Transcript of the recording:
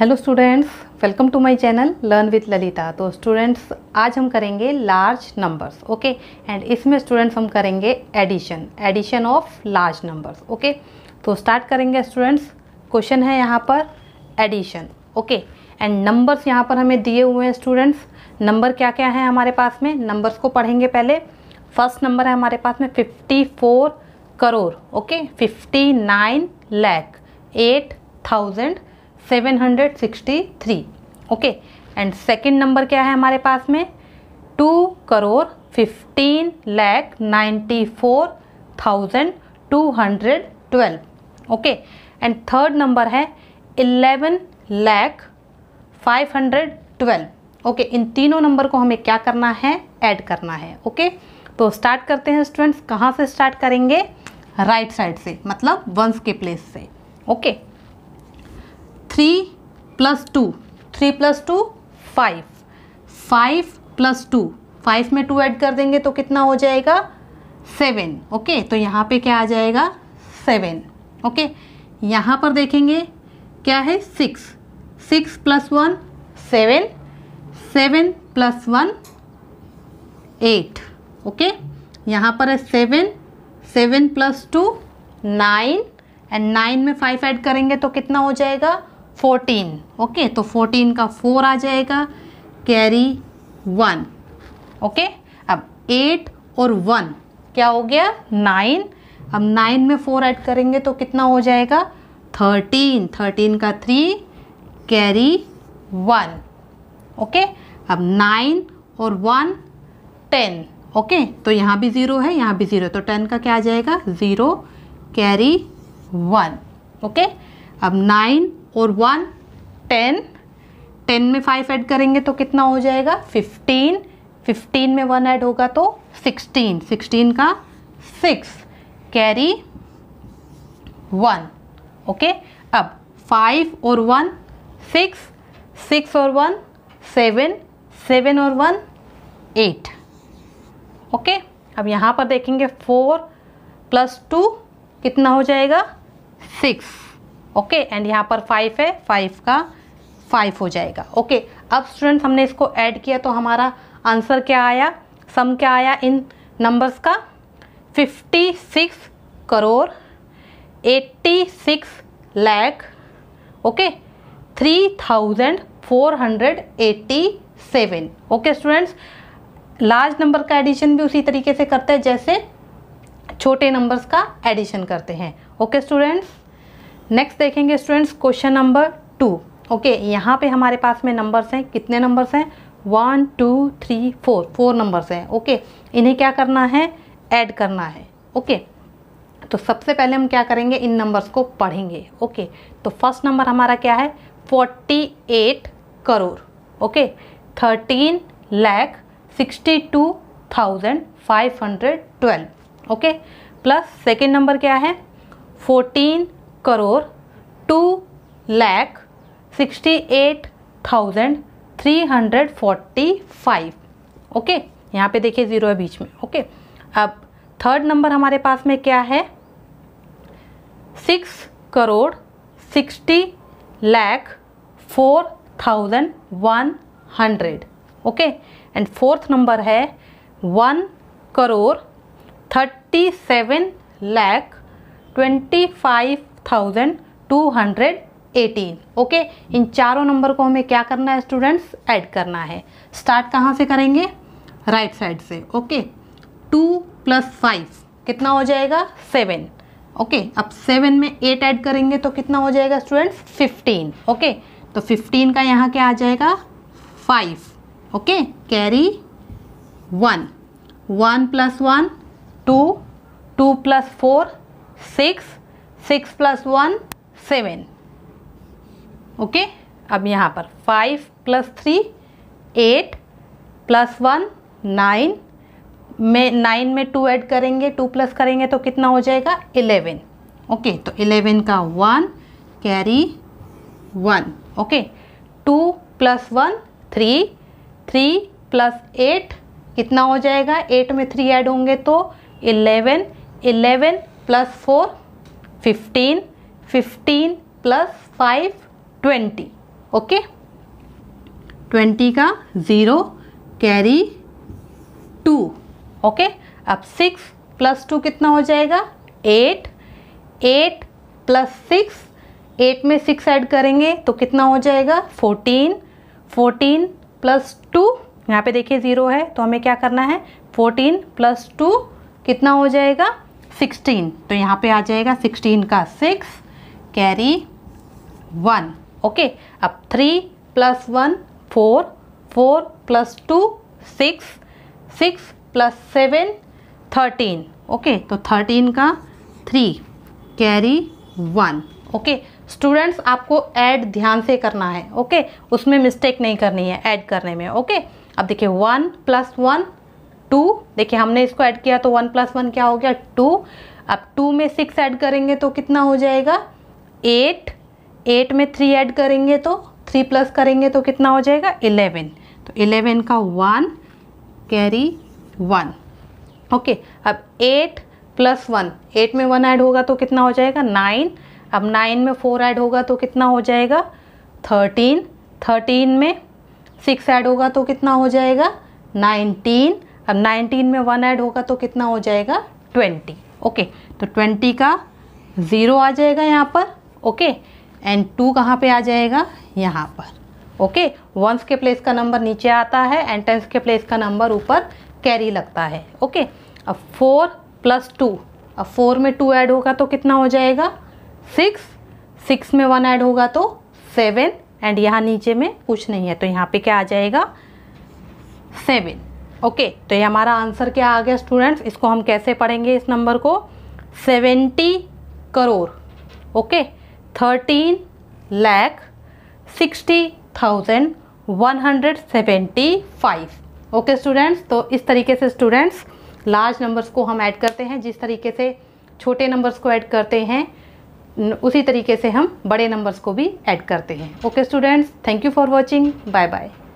Hello students welcome to my channel learn with Lalita तो students आज हम करेंगे लार्ज नंबर्स ओके एंड इसमें स्टूडेंट्स हम करेंगे addition addition of large numbers okay तो स्टार्ट करेंगे स्टूडेंट्स क्वेश्चन है यहाँ पर एडिशन ओके एंड नंबर्स यहाँ पर हमें दिए हुए हैं स्टूडेंट्स नंबर क्या क्या है हमारे पास में नंबर्स को पढ़ेंगे पहले फर्स्ट नंबर है हमारे पास में fifty crore okay fifty nine lakh eight thousand seven hundred sixty three okay and second number क्या है हमारे पास में two crore fifteen lakh ninety four thousand two hundred twelve okay and third number है eleven lakh five hundred twelve okay इन तीनों नंबर को हमें क्या करना है ऐड करना है ओके okay? तो स्टार्ट करते हैं स्टूडेंट्स कहाँ से स्टार्ट करेंगे राइट right साइड से मतलब वंस के प्लेस से okay okay? Three plus two three plus two five five plus two five में टू ऐड कर देंगे तो कितना हो जाएगा सेवन ओके तो यहाँ पे क्या आ जाएगा सेवन ओके यहाँ पर देखेंगे क्या है six six plus one seven seven plus one eight okay यहाँ पर है seven seven plus two nine and nine में फाइव ऐड करेंगे तो कितना हो जाएगा फोर्टीन ओके तो फोर्टीन का फोर आ जाएगा कैरी वन ओके अब एट और वन क्या हो गया नाइन अब नाइन में फोर ऐड करेंगे तो कितना हो जाएगा थर्टीन थर्टीन का थ्री कैरी वन ओके अब नाइन और वन टेन ओके तो यहाँ भी ज़ीरो है यहाँ भी ज़ीरो तो टेन का क्या आ जाएगा ज़ीरो कैरी वन ओके अब नाइन और वन टेन टेन में फाइव ऐड करेंगे तो कितना हो जाएगा फिफ्टीन फिफ्टीन में वन ऐड होगा तो सिक्सटीन सिक्सटीन का सिक्स कैरी वन ओके अब फाइव और वन सिक्स सिक्स और वन सेवन सेवन और वन एट ओके अब यहाँ पर देखेंगे फोर प्लस टू कितना हो जाएगा सिक्स ओके एंड यहाँ पर फाइव है फाइव का फाइव हो जाएगा ओके okay, अब स्टूडेंट्स हमने इसको ऐड किया तो हमारा आंसर क्या आया सम क्या आया इन नंबर्स का fifty six crore eighty six lakh okay three thousand four hundred eighty seven okay students large number का एडिशन भी उसी तरीके से करते हैं जैसे छोटे नंबर्स का एडिशन करते हैं ओके okay, स्टूडेंट्स नेक्स्ट देखेंगे students question number two okay यहाँ पे हमारे पास में नंबर्स हैं कितने नंबर्स हैं one two three four four numbers हैं ओके इन्हें क्या करना है ऐड करना है ओके okay. तो सबसे पहले हम क्या करेंगे इन नंबर्स को पढ़ेंगे ओके तो फर्स्ट नंबर हमारा क्या है forty eight crore okay thirteen lakh sixty two thousand five hundred twelve okay plus second number क्या है fourteen crore two lakh sixty eight thousand three hundred forty five okay यहाँ पे देखिए ज़ीरो है बीच में ओके अब थर्ड नंबर हमारे पास में क्या है six crore sixty lakh four thousand one hundred okay and fourth number है one crore thirty seven lakh twenty five thousand two hundred eighteen okay इन चारों नंबर को हमें क्या करना है स्टूडेंट्स ऐड करना है स्टार्ट कहाँ से करेंगे राइट right साइड से ओके टू प्लस फाइव कितना हो जाएगा सेवन ओके okay, अब सेवन में एट ऐड करेंगे तो कितना हो जाएगा स्टूडेंट्स फिफ्टीन ओके तो फिफ्टीन का यहाँ क्या आ जाएगा five okay carry one one plus one two two plus four six six plus one seven okay अब यहाँ पर five plus three eight plus one nine में नाइन में टू ऐड करेंगे टू प्लस करेंगे तो कितना हो जाएगा इलेवन ओके okay, तो इलेवन का one carry one okay two plus one three three plus eight कितना हो जाएगा एट में थ्री ऐड होंगे तो eleven eleven plus four fifteen fifteen plus five twenty okay twenty का ज़ीरो कैरी टू ओके अब सिक्स प्लस टू कितना हो जाएगा eight eight plus six eight में सिक्स ऐड करेंगे तो कितना हो जाएगा फोर्टीन फोर्टीन प्लस टू यहाँ पे देखिए ज़ीरो है तो हमें क्या करना है फोर्टीन प्लस टू कितना हो जाएगा सिक्सटीन तो यहाँ पे आ जाएगा सिक्सटीन का सिक्स कैरी वन ओके अब three plus one four four plus two six six plus seven thirteen okay तो थर्टीन का three carry one okay students आपको ऐड ध्यान से करना है ओके okay? उसमें मिस्टेक नहीं करनी है ऐड करने में ओके okay? अब देखिए वन प्लस वन टू देखिए हमने इसको ऐड किया तो वन प्लस वन क्या हो गया टू अब टू में सिक्स ऐड करेंगे तो कितना हो जाएगा एट एट में थ्री ऐड करेंगे तो थ्री प्लस करेंगे तो कितना हो जाएगा इलेवन तो इलेवन का वन कैरी वन ओके अब एट प्लस वन एट में वन ऐड होगा तो कितना हो जाएगा नाइन अब नाइन में फोर ऐड होगा तो कितना हो जाएगा थर्टीन थर्टीन में सिक्स ऐड होगा तो कितना हो जाएगा नाइनटीन अब 19 में वन ऐड होगा तो कितना हो जाएगा ट्वेंटी ओके तो ट्वेंटी का ज़ीरो आ जाएगा यहाँ पर ओके एंड टू कहाँ पे आ जाएगा यहाँ पर ओके वंस के प्लेस का नंबर नीचे आता है एंड टेंस के प्लेस का नंबर ऊपर कैरी लगता है ओके अब फोर प्लस टू अब फोर में टू ऐड होगा तो कितना हो जाएगा सिक्स सिक्स में वन ऐड होगा तो सेवन एंड यहाँ नीचे में कुछ नहीं है तो यहाँ पे क्या आ जाएगा सेवन ओके तो ये हमारा आंसर क्या आ गया स्टूडेंट्स इसको हम कैसे पढ़ेंगे इस नंबर को seventy crore okay thirteen lakh sixty thousand one hundred seventy five okay students तो इस तरीके से स्टूडेंट्स लार्ज नंबर्स को हम ऐड करते हैं जिस तरीके से छोटे नंबर्स को ऐड करते हैं उसी तरीके से हम बड़े नंबर्स को भी ऐड करते हैं okay students thank you for watching bye bye